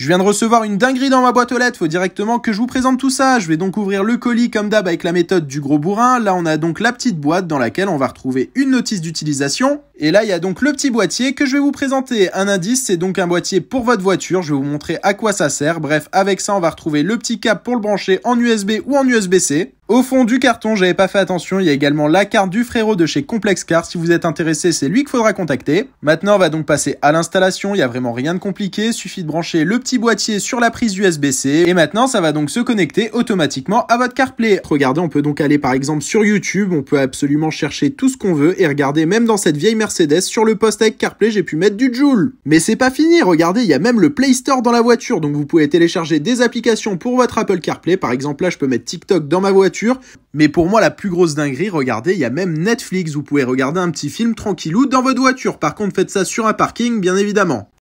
Je viens de recevoir une dinguerie dans ma boîte aux lettres, faut directement que je vous présente tout ça. Je vais donc ouvrir le colis comme d'hab avec la méthode du gros bourrin. Là, on a donc la petite boîte dans laquelle on va retrouver une notice d'utilisation, et là, il y a donc le petit boîtier que je vais vous présenter. Un indice, c'est donc un boîtier pour votre voiture. Je vais vous montrer à quoi ça sert. Bref, avec ça, on va retrouver le petit câble pour le brancher en USB ou en USB-C. Au fond du carton, j'avais pas fait attention, il y a également la carte du frérot de chez Complex Car. Si vous êtes intéressé, c'est lui qu'il faudra contacter. Maintenant, on va donc passer à l'installation. Il n'y a vraiment rien de compliqué. Il Suffit de brancher le petit boîtier sur la prise USB-C. Et maintenant, ça va donc se connecter automatiquement à votre CarPlay. Regardez, on peut donc aller par exemple sur YouTube. On peut absolument chercher tout ce qu'on veut et regarder même dans cette vieille Mercedes sur le poste avec CarPlay, j'ai pu mettre du Joule. Mais c'est pas fini, regardez, il y a même le Play Store dans la voiture, donc vous pouvez télécharger des applications pour votre Apple CarPlay. Par exemple, là, je peux mettre TikTok dans ma voiture. Mais pour moi, la plus grosse dinguerie, regardez, il y a même Netflix. Vous pouvez regarder un petit film tranquillou dans votre voiture. Par contre, faites ça sur un parking, bien évidemment.